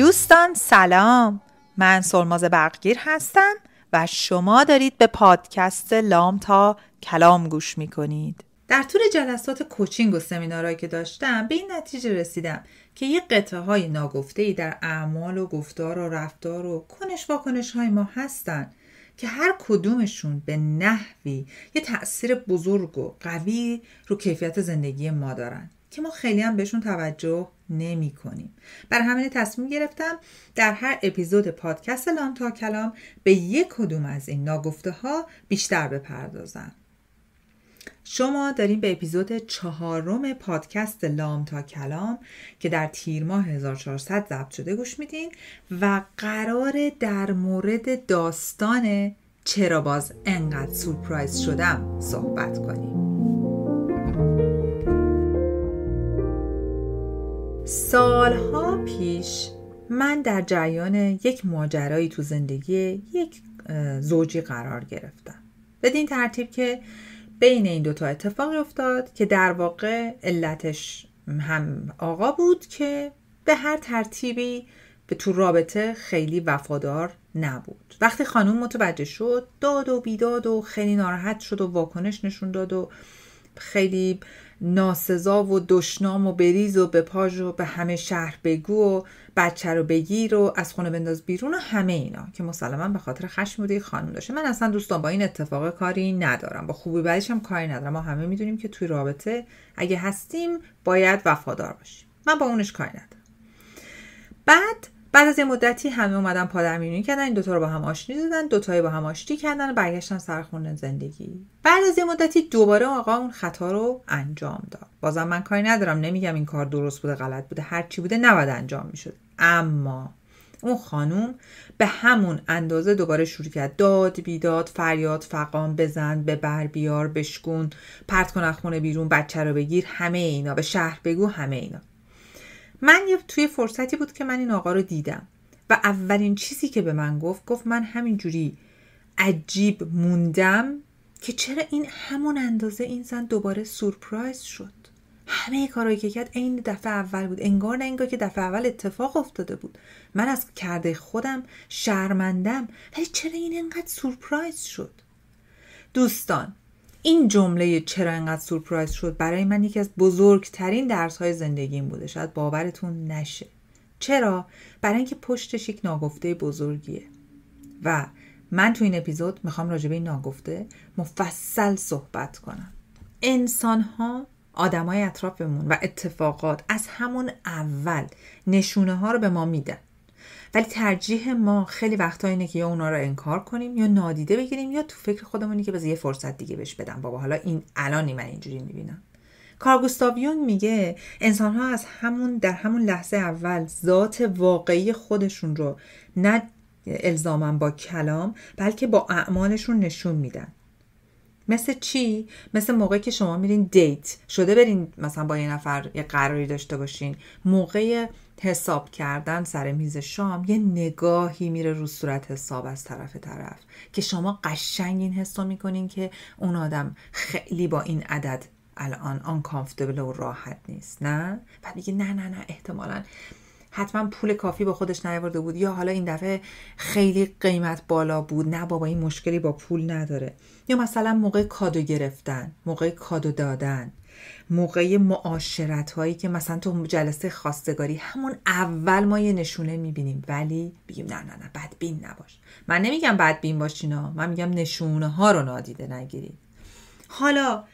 دوستان سلام من سلماز برقگیر هستم و شما دارید به پادکست لام تا کلام گوش می کنید در طول جلسات کوچینگ و سمینارهایی که داشتم به این نتیجه رسیدم که یه قطعه های ناگفته ای در اعمال و گفتار و رفتار و کنش کنش های ما هستن که هر کدومشون به نحوی یه تاثیر بزرگ و قوی رو کیفیت زندگی ما دارن که ما خیلی هم بهشون توجه نمی کنیم بر همین تصمیم گرفتم در هر اپیزود پادکست لام تا کلام به یک کدوم از این ناگفته ها بیشتر بپردازم شما داریم به اپیزود چهارم پادکست لام تا کلام که در تیر ماه 1400 ضبط شده گوش میدین و قرار در مورد داستان چرا باز انقدر سورپرایز شدم صحبت کنیم سالها پیش من در جریان یک ماجرایی تو زندگی یک زوجی قرار گرفتم بدین ترتیب که بین این دوتا اتفاق افتاد که در واقع علتش هم آقا بود که به هر ترتیبی به تو رابطه خیلی وفادار نبود وقتی خانم متوجه شد داد و بیداد و خیلی ناراحت شد و واکنش نشون داد و خیلی ناسزا و دشنام و بریز و پاژ و به همه شهر بگو و بچه رو بگیر و از خونه بنداز بیرون و همه اینا که مسلما به خاطر خشم بوده خانم داشته من اصلا دوستان با این اتفاق کاری ندارم با خوبی بدیش هم کاری ندارم ما همه میدونیم که توی رابطه اگه هستیم باید وفادار باشیم من با اونش کاری ندارم بعد بعد از یه مدتی همه اومدن پادرمیونی کردن این دوتا رو با هم آشنی دادن دوتایی با هم آشتی کردن و برگشتن سر زندگی بعد از یه مدتی دوباره آقا اون خطا رو انجام داد بازم من کاری ندارم نمیگم این کار درست بوده غلط بوده هر چی بوده نباید انجام میشد اما اون خانوم به همون اندازه دوباره شروع کرد داد بیداد فریاد فقام بزن به بر بیار بشکون پرت کن خونه بیرون بچه رو بگیر همه اینا به شهر بگو همه اینا من یه توی فرصتی بود که من این آقا رو دیدم و اولین چیزی که به من گفت گفت من همینجوری عجیب موندم که چرا این همون اندازه این زن دوباره سورپرایز شد همه کارهایی که کرد عین دفعه اول بود انگار نه انگار که دفعه اول اتفاق افتاده بود من از کرده خودم شرمندم ولی چرا این انقدر سورپرایز شد دوستان این جمله چرا اینقدر سورپرایز شد برای من یکی از بزرگترین درس های زندگیم بوده شاید باورتون نشه چرا برای اینکه پشتش یک ناگفته بزرگیه و من تو این اپیزود میخوام راجع به این ناگفته مفصل صحبت کنم انسان ها آدم اطرافمون و اتفاقات از همون اول نشونه ها رو به ما میدن ولی ترجیح ما خیلی وقتا اینه که یا اونا رو انکار کنیم یا نادیده بگیریم یا تو فکر خودمونی که بذار یه فرصت دیگه بهش بدم بابا حالا این الانی من اینجوری میبینم کارگوستاویون میگه انسان ها از همون در همون لحظه اول ذات واقعی خودشون رو نه الزامن با کلام بلکه با اعمالشون نشون میدن مثل چی مثل موقعی که شما میرین دیت شده برین مثلا با یه نفر یه قراری داشته باشین موقع حساب کردن سر میز شام یه نگاهی میره رو صورت حساب از طرف طرف که شما قشنگ این حس میکنین که اون آدم خیلی با این عدد الان آن کامفتبل و راحت نیست نه و میگه نه نه نه احتمالا حتما پول کافی با خودش نیاورده بود یا حالا این دفعه خیلی قیمت بالا بود نه بابا این مشکلی با پول نداره یا مثلا موقع کادو گرفتن موقع کادو دادن موقع معاشرت هایی که مثلا تو جلسه خواستگاری همون اول ما یه نشونه میبینیم ولی بگیم نه نه نه بدبین نباش من نمیگم بدبین باشینا من میگم نشونه ها رو نادیده نگیرید حالا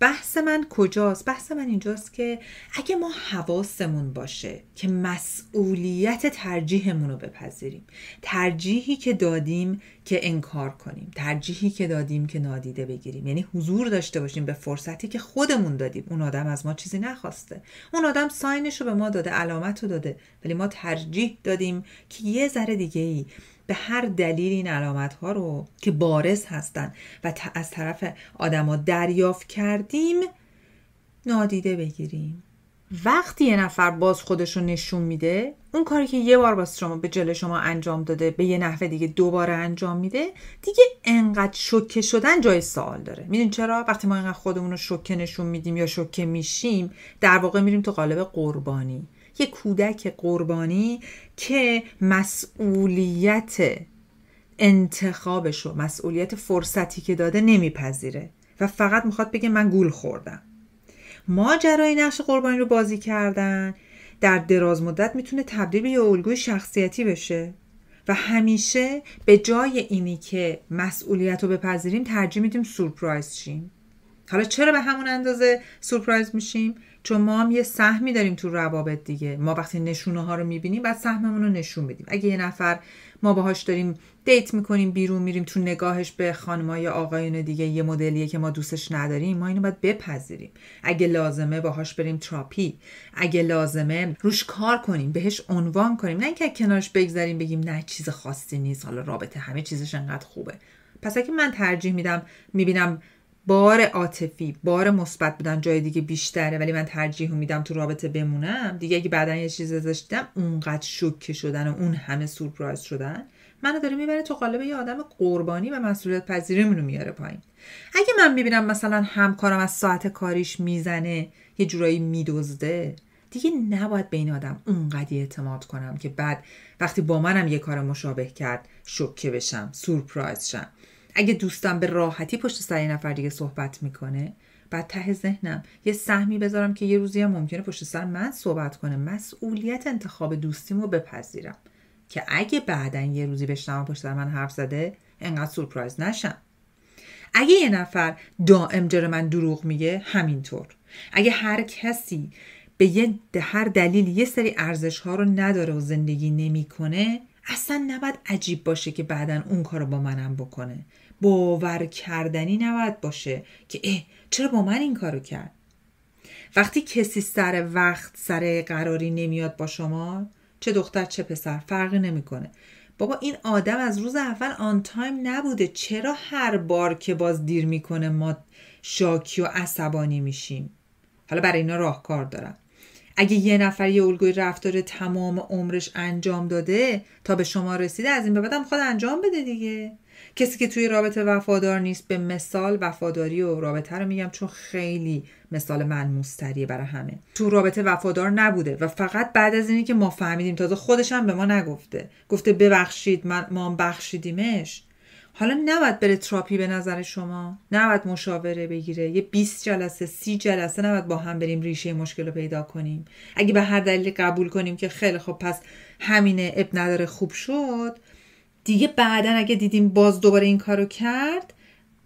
بحث من کجاست بحث من اینجاست که اگه ما حواسمون باشه که مسئولیت ترجیحمون رو بپذیریم ترجیحی که دادیم که انکار کنیم ترجیحی که دادیم که نادیده بگیریم یعنی حضور داشته باشیم به فرصتی که خودمون دادیم اون آدم از ما چیزی نخواسته اون آدم ساینش رو به ما داده علامت رو داده ولی ما ترجیح دادیم که یه ذره دیگه ای به هر دلیل این علامت ها رو که بارز هستن و از طرف آدما دریافت کردیم نادیده بگیریم وقتی یه نفر باز خودش رو نشون میده اون کاری که یه بار باز شما به جل شما انجام داده به یه نحوه دیگه دوباره انجام میده دیگه انقدر شوکه شدن جای سوال داره میدون چرا وقتی ما انقدر خودمون رو شوکه نشون میدیم یا شوکه میشیم در واقع میریم تو قالب قربانی یک کودک قربانی که مسئولیت انتخابش مسئولیت فرصتی که داده نمیپذیره و فقط میخواد بگه من گول خوردم ماجرای نقش قربانی رو بازی کردن در دراز مدت میتونه تبدیل به یه الگوی شخصیتی بشه و همیشه به جای اینی که مسئولیت رو بپذیریم ترجیح میدیم سورپرایز شیم حالا چرا به همون اندازه سورپرایز میشیم چون ما هم یه سهمی داریم تو روابط دیگه ما وقتی نشونه ها رو میبینیم بعد سهممون رو نشون میدیم اگه یه نفر ما باهاش داریم دیت میکنیم بیرون میریم تو نگاهش به خانمای یا آقایون دیگه یه مدلیه که ما دوستش نداریم ما اینو باید بپذیریم اگه لازمه باهاش بریم تراپی اگه لازمه روش کار کنیم بهش عنوان کنیم نه اینکه کنارش بگذاریم بگیم نه چیز خاصی نیست حالا رابطه همه چیزش انقدر خوبه پس اگه من ترجیح میدم میبینم بار عاطفی بار مثبت بودن جای دیگه بیشتره ولی من ترجیح میدم تو رابطه بمونم دیگه اگه بعدا یه چیز ازش دیدم اونقدر شوکه شدن و اون همه سورپرایز شدن منو داره میبره تو قالب یه آدم قربانی و مسئولیت پذیریمونو میاره پایین اگه من میبینم مثلا همکارم از ساعت کاریش میزنه یه جورایی میدزده دیگه نباید به این آدم اونقدی اعتماد کنم که بعد وقتی با منم یه کار مشابه کرد شوکه بشم سورپرایز شم اگه دوستم به راحتی پشت سر یه نفر دیگه صحبت میکنه بعد ته ذهنم یه سهمی بذارم که یه روزی هم ممکنه پشت سر من صحبت کنه مسئولیت انتخاب دوستیمو بپذیرم که اگه بعدا یه روزی بشنوم پشت سر من حرف زده انقدر سورپرایز نشم اگه یه نفر دائم جر من دروغ میگه همینطور اگه هر کسی به یه هر دلیل یه سری ارزش ها رو نداره و زندگی نمیکنه اصلا نباید عجیب باشه که بعدا اون کارو با منم بکنه باور کردنی نباید باشه که اه چرا با من این کارو کرد وقتی کسی سر وقت سر قراری نمیاد با شما چه دختر چه پسر فرقی نمیکنه بابا این آدم از روز اول آن تایم نبوده چرا هر بار که باز دیر میکنه ما شاکی و عصبانی میشیم حالا برای اینا راهکار دارم اگه یه نفر یه الگوی رفتار تمام عمرش انجام داده تا به شما رسیده از این به بعدم خود انجام بده دیگه کسی که توی رابطه وفادار نیست به مثال وفاداری و رابطه رو میگم چون خیلی مثال ملموستریه برای همه تو رابطه وفادار نبوده و فقط بعد از اینی که ما فهمیدیم تازه خودش هم به ما نگفته گفته ببخشید من ما بخشیدیمش حالا نباید بره تراپی به نظر شما نباید مشاوره بگیره یه 20 جلسه سی جلسه نباید با هم بریم ریشه مشکل رو پیدا کنیم اگه به هر دلیل قبول کنیم که خیلی خب پس همینه اب نداره خوب شد دیگه بعدا اگه دیدیم باز دوباره این کارو کرد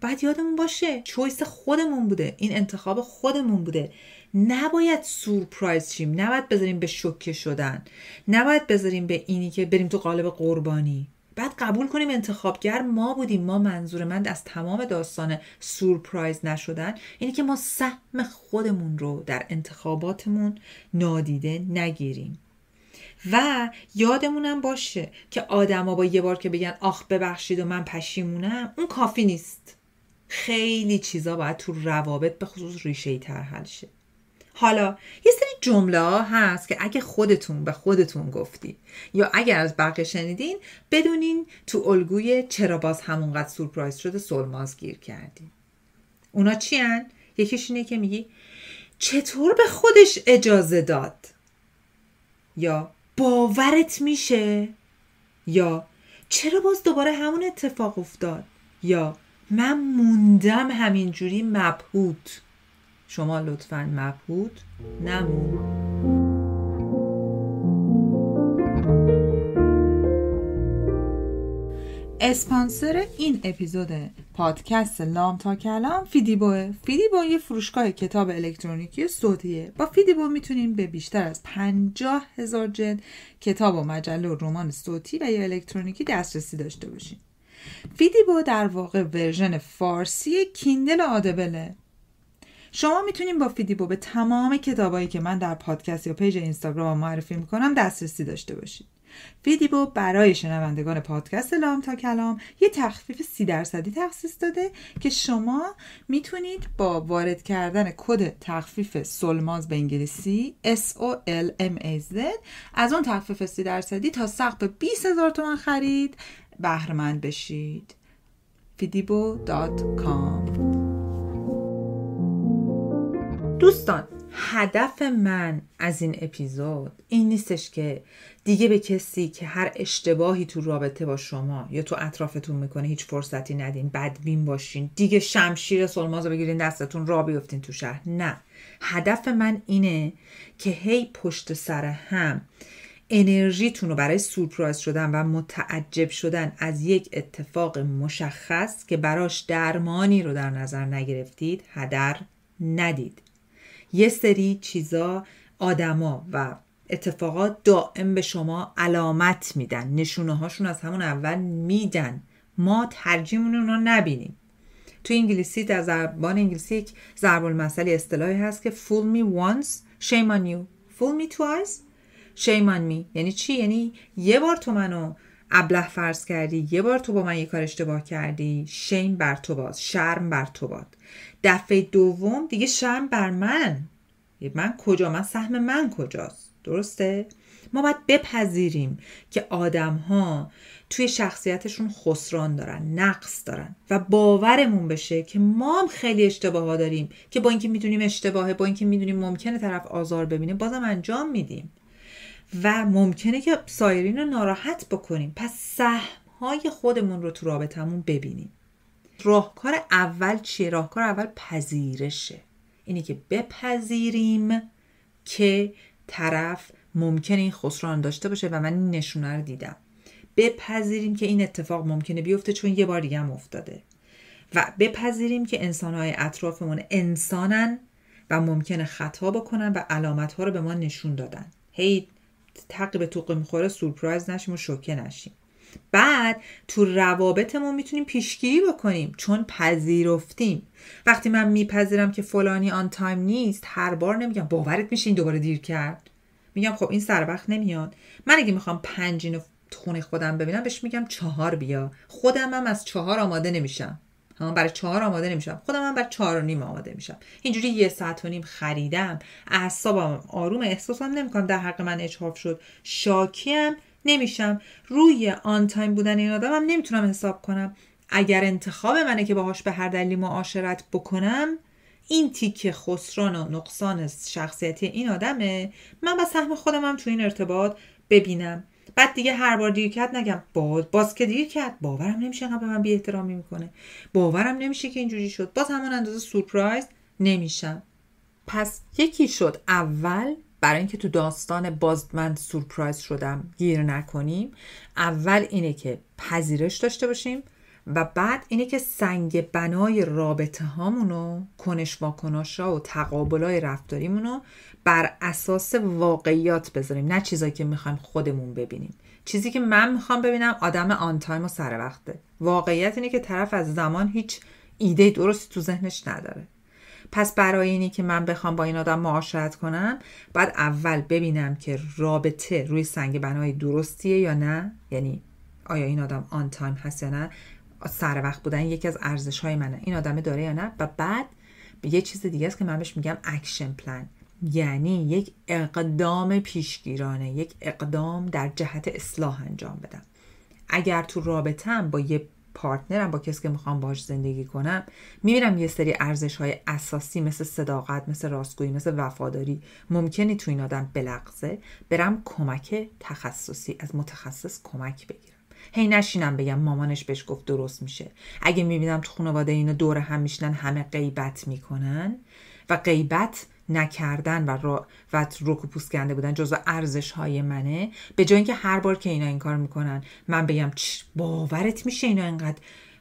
بعد یادمون باشه چویس خودمون بوده این انتخاب خودمون بوده نباید سورپرایز شیم نباید بذاریم به شوکه شدن نباید بذاریم به اینی که بریم تو قالب قربانی بعد قبول کنیم انتخابگر ما بودیم ما منظور من از تمام داستان سورپرایز نشدن اینی که ما سهم خودمون رو در انتخاباتمون نادیده نگیریم و یادمونم باشه که آدما با یه بار که بگن آخ ببخشید و من پشیمونم اون کافی نیست خیلی چیزا باید تو روابط به خصوص ریشه ای تر حل شه حالا یه سری جمله ها هست که اگه خودتون به خودتون گفتی یا اگر از بقیه شنیدین بدونین تو الگوی چرا باز همونقدر سورپرایز شده سلماز گیر کردی. اونا چی هن؟ یکیش اینه که میگی چطور به خودش اجازه داد یا باورت میشه یا چرا باز دوباره همون اتفاق افتاد یا من موندم همینجوری مبهوت شما لطفا مبهوت نمون اسپانسر این اپیزود پادکست لام تا کلام فیدیبوه فیدیبو یه فروشگاه کتاب الکترونیکی صوتیه با فیدیبو میتونیم به بیشتر از پنجاه هزار جلد کتاب و مجله و رمان صوتی و یا الکترونیکی دسترسی داشته باشیم فیدیبو در واقع ورژن فارسی کیندل آدبله شما میتونیم با فیدیبو به تمام کتابایی که من در پادکست یا پیج اینستاگرام معرفی میکنم دسترسی داشته باشید فیدیبو برای شنوندگان پادکست لام تا کلام یه تخفیف سی درصدی تخصیص داده که شما میتونید با وارد کردن کد تخفیف سلماز به انگلیسی S O L M A Z از اون تخفیف سی درصدی تا سقف 20 هزار تومن خرید بهرمند بشید فیدیبو.com دوستان هدف من از این اپیزود این نیستش که دیگه به کسی که هر اشتباهی تو رابطه با شما یا تو اطرافتون میکنه هیچ فرصتی ندین بدبین باشین دیگه شمشیر سلماز رو بگیرین دستتون را بیفتین تو شهر نه هدف من اینه که هی پشت سر هم انرژیتون رو برای سورپرایز شدن و متعجب شدن از یک اتفاق مشخص که براش درمانی رو در نظر نگرفتید هدر ندید یه سری چیزا آدما و اتفاقات دائم به شما علامت میدن نشونه هاشون از همون اول میدن ما ترجیمون اونا نبینیم تو انگلیسی در زبان انگلیسی یک ضرب المثل اصطلاحی هست که fool me once shame on you fool me twice shame on me یعنی چی یعنی یه بار تو منو ابله فرض کردی یه بار تو با من یه کار اشتباه کردی شیم بر تو باز شرم بر تو باد دفعه دوم دیگه شرم بر من من کجا من سهم من کجاست درسته ما باید بپذیریم که آدم ها توی شخصیتشون خسران دارن نقص دارن و باورمون بشه که ما هم خیلی اشتباه داریم که با اینکه میدونیم اشتباهه با اینکه میدونیم ممکنه طرف آزار ببینه بازم انجام میدیم و ممکنه که سایرین رو ناراحت بکنیم پس سهم های خودمون رو تو رابطمون ببینیم راهکار اول چیه؟ راهکار اول پذیرشه اینه که بپذیریم که طرف ممکنه این خسران داشته باشه و من این نشونه رو دیدم بپذیریم که این اتفاق ممکنه بیفته چون یه بار دیگه هم افتاده و بپذیریم که انسانهای اطرافمون انسانن و ممکنه خطا بکنن و علامتها رو به ما نشون دادن هی تقی به توقی میخوره سورپرایز نشیم و شوکه نشیم بعد تو روابطمون میتونیم پیشگیری بکنیم چون پذیرفتیم وقتی من میپذیرم که فلانی آن تایم نیست هر بار نمیگم باورت میشه این دوباره دیر کرد میگم خب این سر وقت نمیاد من اگه میخوام پنجین خونه خودم ببینم بهش میگم چهار بیا خودم هم از چهار آماده نمیشم برای چهار آماده نمیشم خودم هم برای چهار و نیم آماده میشم اینجوری یه ساعت و نیم خریدم اعصابم آروم احساسم نمیکنم در حق من اجحاف شد شاکیم نمیشم روی آن تایم بودن این آدمم نمیتونم حساب کنم اگر انتخاب منه که باهاش به هر دلیلی معاشرت بکنم این تیک خسران و نقصان شخصیتی این آدمه من با سهم خودمم تو این ارتباط ببینم بعد دیگه هر بار دیر کرد نگم باز, باز که دیر کرد باورم نمیشه به من بی احترامی میکنه باورم نمیشه که اینجوری شد باز همون اندازه سورپرایز نمیشم پس یکی شد اول برای اینکه تو داستان باز من سورپرایز شدم گیر نکنیم اول اینه که پذیرش داشته باشیم و بعد اینه که سنگ بنای رابطه هامونو کنش واکناشا و تقابلای رفتاریمونو بر اساس واقعیات بذاریم نه چیزایی که میخوایم خودمون ببینیم چیزی که من میخوام ببینم آدم آن تایم و سر وقته واقعیت اینه که طرف از زمان هیچ ایده درستی تو ذهنش نداره پس برای اینی که من بخوام با این آدم معاشرت کنم بعد اول ببینم که رابطه روی سنگ بنای درستیه یا نه یعنی آیا این آدم آن تایم هست یا نه سر وقت بودن یکی از ارزش های منه این آدمه داره یا نه و بعد یه چیز دیگه است که من بهش میگم اکشن پلان یعنی یک اقدام پیشگیرانه یک اقدام در جهت اصلاح انجام بدم اگر تو رابطم با یه پارتنرم با کسی که میخوام باش زندگی کنم میبینم یه سری ارزش های اساسی مثل صداقت مثل راستگویی مثل وفاداری ممکنی تو این آدم بلغزه برم کمک تخصصی از متخصص کمک بگیرم هی نشینم بگم مامانش بهش گفت درست میشه اگه میبینم تو خانواده اینا دور هم میشنن همه غیبت میکنن و غیبت نکردن و را و رک بودن جزو ارزش های منه به جای اینکه هر بار که اینا این کار میکنن من بگم باورت میشه اینا اینقدر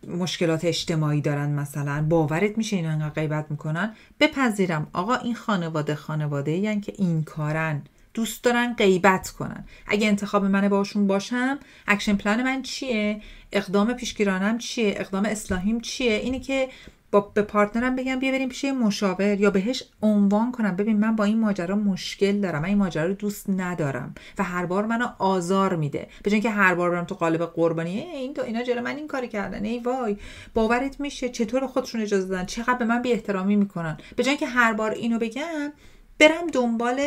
مشکلات اجتماعی دارن مثلا باورت میشه اینا اینقدر غیبت میکنن بپذیرم آقا این خانواده خانواده یعنی که این کارن دوست دارن غیبت کنن اگه انتخاب من باشون باشم اکشن پلان من چیه اقدام پیشگیرانم چیه اقدام اصلاحیم چیه اینی که با به پارتنرم بگم بیا بریم پیش مشاور یا بهش عنوان کنم ببین من با این ماجرا مشکل دارم من این ماجرا رو دوست ندارم و هر بار منو آزار میده به که هر بار برم تو قالب قربانی این تو اینا جلو من این کاری کردن ای وای باورت میشه چطور خودشون اجازه دادن چقدر به من بی احترامی میکنن به که هر بار اینو بگم برم دنبال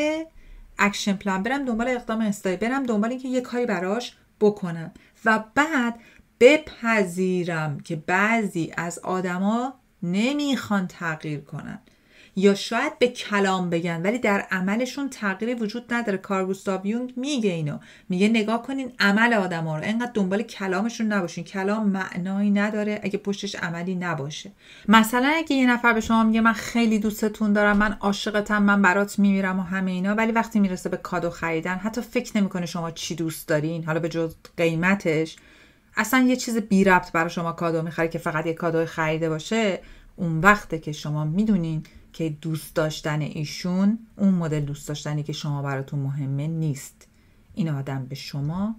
اکشن پلان برم دنبال اقدام استای برم دنبال اینکه یه کاری براش بکنم و بعد بپذیرم که بعضی از آدما نمیخوان تغییر کنن یا شاید به کلام بگن ولی در عملشون تغییری وجود نداره کارگوستاب یونگ میگه اینو میگه نگاه کنین عمل آدما رو انقدر دنبال کلامشون نباشین کلام معنایی نداره اگه پشتش عملی نباشه مثلا اگه یه نفر به شما میگه من خیلی دوستتون دارم من عاشقتم من برات میمیرم و همه اینا ولی وقتی میرسه به کادو خریدن حتی فکر نمیکنه شما چی دوست دارین حالا به جز قیمتش اصلا یه چیز بی ربط برای شما کادو میخره که فقط یه کادو خریده باشه اون وقته که شما میدونین که دوست داشتن ایشون اون مدل دوست داشتنی که شما براتون مهمه نیست این آدم به شما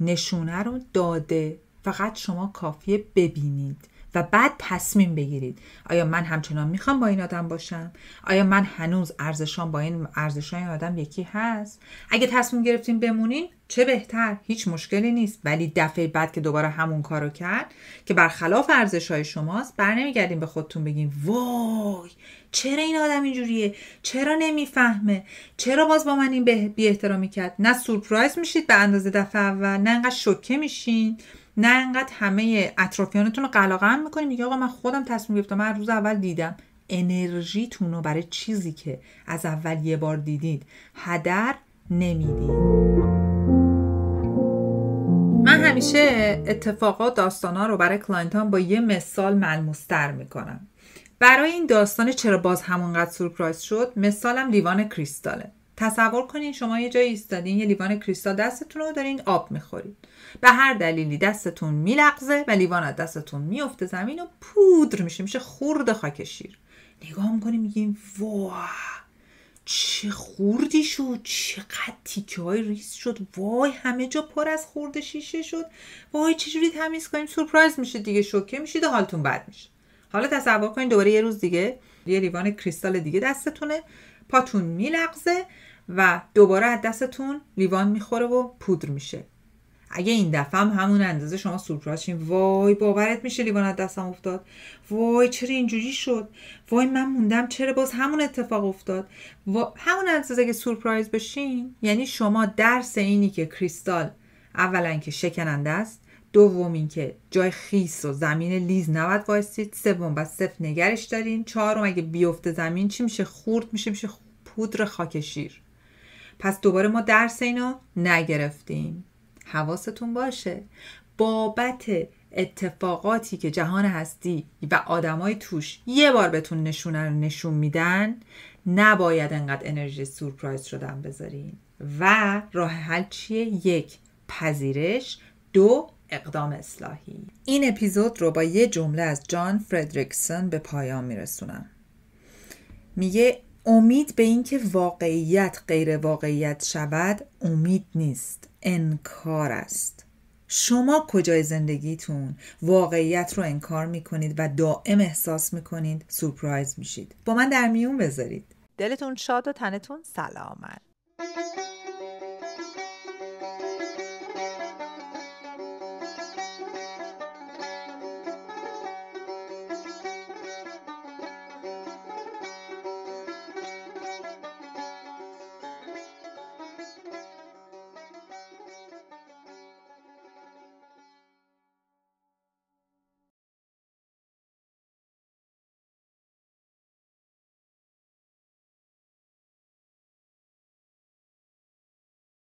نشونه رو داده فقط شما کافیه ببینید و بعد تصمیم بگیرید آیا من همچنان میخوام با این آدم باشم آیا من هنوز ارزشان با این ارزشان این آدم یکی هست اگه تصمیم گرفتین بمونین چه بهتر هیچ مشکلی نیست ولی دفعه بعد که دوباره همون کارو کرد که برخلاف ارزش های شماست بر به خودتون بگین وای چرا این آدم اینجوریه چرا نمیفهمه چرا باز با من این بی احترامی کرد نه سورپرایز میشید به اندازه دفعه اول نه انقدر شوکه میشین نه انقدر همه اطرافیانتون رو قلقم میکنیم میگه آقا من خودم تصمیم گرفتم من روز اول دیدم انرژیتون رو برای چیزی که از اول یه بار دیدید هدر نمیدید من همیشه اتفاقات داستانا رو برای کلاینتان با یه مثال ملموستر میکنم برای این داستان چرا باز همونقدر سورپرایز شد مثالم لیوان کریستاله تصور کنین شما یه جایی ایستادین یه لیوان کریستال دستتون رو دارین آب میخورید به هر دلیلی دستتون میلغزه و لیوان از دستتون میفته زمین و پودر میشه میشه خورد خاک شیر نگاه میکنیم میگیم وا چه خوردی شد چقدر تیکه های ریز شد وای همه جا پر از خورد شیشه شد وای چجوری تمیز کنیم سورپرایز میشه دیگه شوکه میشید و حالتون بد میشه حالا تصور کنید دوباره یه روز دیگه یه لیوان کریستال دیگه دستتونه پاتون میلغزه و دوباره از دستتون لیوان میخوره و پودر میشه اگه این دفعه هم همون اندازه شما شین وای باورت میشه لیوان از دستم افتاد وای چرا اینجوری شد وای من موندم چرا باز همون اتفاق افتاد و... همون اندازه که سورپرایز بشین یعنی شما درس اینی که کریستال اولا که شکننده است دوم اینکه جای خیس و زمین لیز نباید وایستید سوم بعد صفر نگرش دارین چهارم اگه بیفته زمین چی میشه خورد میشه میشه پودر خاکشیر. پس دوباره ما درس اینو نگرفتیم حواستون باشه بابت اتفاقاتی که جهان هستی و آدمای توش یه بار بهتون نشونن نشون میدن نباید انقدر انرژی سورپرایز شدن بذارین و راه حل چیه یک پذیرش دو اقدام اصلاحی این اپیزود رو با یه جمله از جان فردریکسن به پایان میرسونم میگه امید به اینکه واقعیت غیر واقعیت شود امید نیست انکار است شما کجای زندگیتون واقعیت رو انکار میکنید و دائم احساس میکنید سورپرایز میشید با من در میون بذارید دلتون شاد و تنتون سلامت